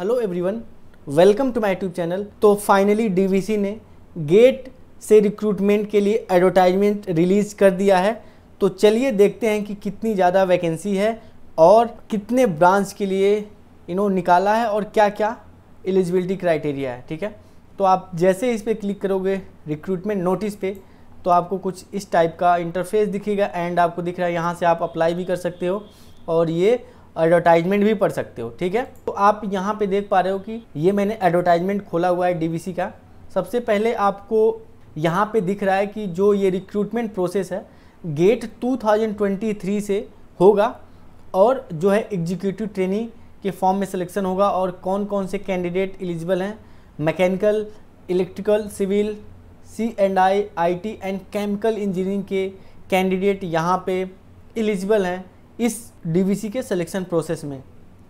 hello everyone welcome to my YouTube channel तो finally DVC ने GATE से recruitment के लिए एडवर्टाइजमेंट रिलीज कर दिया है तो चलिए देखते हैं कि कितनी ज़्यादा वैकेंसी है और कितने ब्रांच के लिए इन्हों निकाला है और क्या क्या एलिजिबिलिटी क्राइटेरिया है ठीक है तो आप जैसे इस पर क्लिक करोगे रिक्रूटमेंट नोटिस पे तो आपको कुछ इस टाइप का इंटरफेस दिखेगा एंड आपको दिख रहा है यहाँ से आप अप्लाई भी कर सकते हो और ये एडवर्टाइजमेंट भी पढ़ सकते हो ठीक है तो आप यहाँ पे देख पा रहे हो कि ये मैंने एडवर्टाइजमेंट खोला हुआ है डीवीसी का सबसे पहले आपको यहाँ पे दिख रहा है कि जो ये रिक्रूटमेंट प्रोसेस है गेट 2023 से होगा और जो है एग्जीक्यूटिव ट्रेनिंग के फॉर्म में सिलेक्शन होगा और कौन कौन से कैंडिडेट एलिजिबल हैं mechanical electrical civil C and I I T and chemical engineering के कैंडिडेट यहाँ पर एलिजिबल हैं इस डीवीसी के सिलेक्शन प्रोसेस में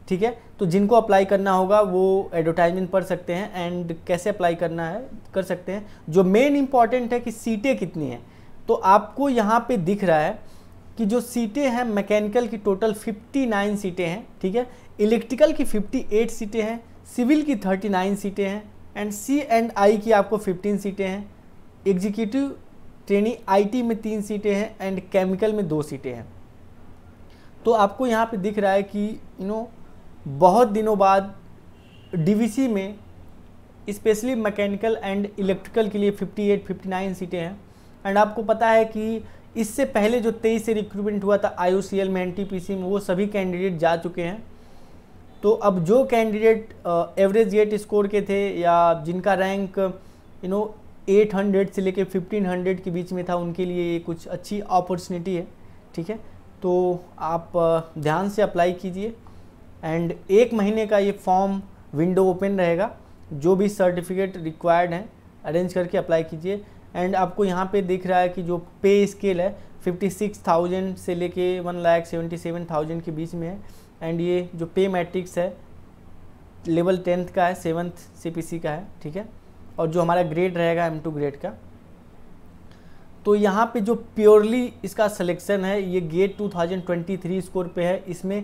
ठीक है तो जिनको अप्लाई करना होगा वो एडवर्टाइजमेंट पढ़ सकते हैं एंड कैसे अप्लाई करना है कर सकते हैं जो मेन इम्पॉर्टेंट है कि सीटें कितनी हैं तो आपको यहाँ पे दिख रहा है कि जो सीटें हैं मैकेनिकल की टोटल 59 सीटें हैं ठीक है इलेक्ट्रिकल की 58 सीटें हैं सिविल की 39 सीटें हैं एंड सी एंड आई की आपको 15 सीटें हैं एग्जीक्यूटिव ट्रेनिंग आईटी में तीन सीटें हैं एंड केमिकल में दो सीटें हैं तो आपको यहाँ पे दिख रहा है कि यू नो बहुत दिनों बाद डीवीसी में स्पेशली मैकेनिकल एंड इलेक्ट्रिकल के लिए 58, 59 सीटें हैं एंड आपको पता है कि इससे पहले जो तेईस से रिक्रूटमेंट हुआ था आई में एन में वो सभी कैंडिडेट जा चुके हैं तो अब जो कैंडिडेट एवरेज गेट स्कोर के थे या जिनका रैंक यू नो 800 से लेके 1500 के बीच में था उनके लिए ये कुछ अच्छी अपॉर्चुनिटी है ठीक है तो आप ध्यान से अप्लाई कीजिए एंड एक महीने का ये फॉर्म विंडो ओपन रहेगा जो भी सर्टिफिकेट रिक्वायर्ड हैं अरेंज करके अप्लाई कीजिए एंड आपको यहाँ पे दिख रहा है कि जो पे स्केल है 56,000 से लेके one lakh seventy seven thousand के बीच में है एंड ये जो पे मैट्रिक्स है लेवल टेंथ का है सेवन्थ सी का है ठीक है और जो हमारा ग्रेड रहेगा एम टू ग्रेड का तो यहाँ पे जो प्योरली इसका सिलेक्शन है ये गेट 2023 स्कोर पे है इसमें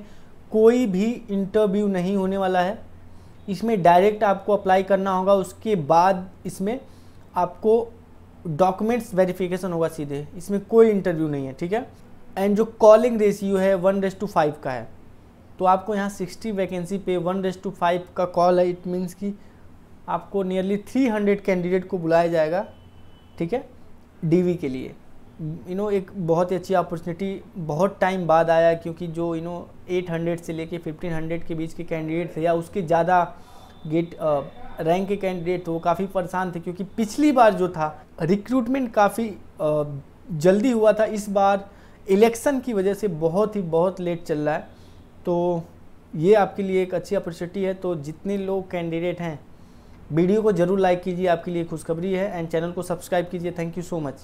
कोई भी इंटरव्यू नहीं होने वाला है इसमें डायरेक्ट आपको अप्लाई करना होगा उसके बाद इसमें आपको डॉक्यूमेंट्स वेरिफिकेशन होगा सीधे इसमें कोई इंटरव्यू नहीं है ठीक है एंड जो कॉलिंग रेशियो है वन रेस टू फाइव का है तो आपको यहाँ सिक्सटी वैकेंसी पे वन रेस टू फाइव का कॉल है इट मीन्स कि आपको नियरली थ्री हंड्रेड कैंडिडेट को बुलाया जाएगा ठीक है डीवी के लिए यू नो एक बहुत ही अच्छी अपॉर्चुनिटी बहुत टाइम बाद आया क्योंकि जो यू नो 800 से लेके 1500 के बीच के कैंडिडेट थे या उसके ज़्यादा गेट रैंक के कैंडिडेट थे वो काफ़ी परेशान थे क्योंकि पिछली बार जो था रिक्रूटमेंट काफ़ी जल्दी हुआ था इस बार इलेक्शन की वजह से बहुत ही बहुत लेट चल रहा है तो ये आपके लिए एक अच्छी अपॉर्चुनिटी है तो जितने लोग कैंडिडेट हैं वीडियो को जरूर लाइक कीजिए आपके लिए खुशखबरी है एंड चैनल को सब्सक्राइब कीजिए थैंक यू सो मच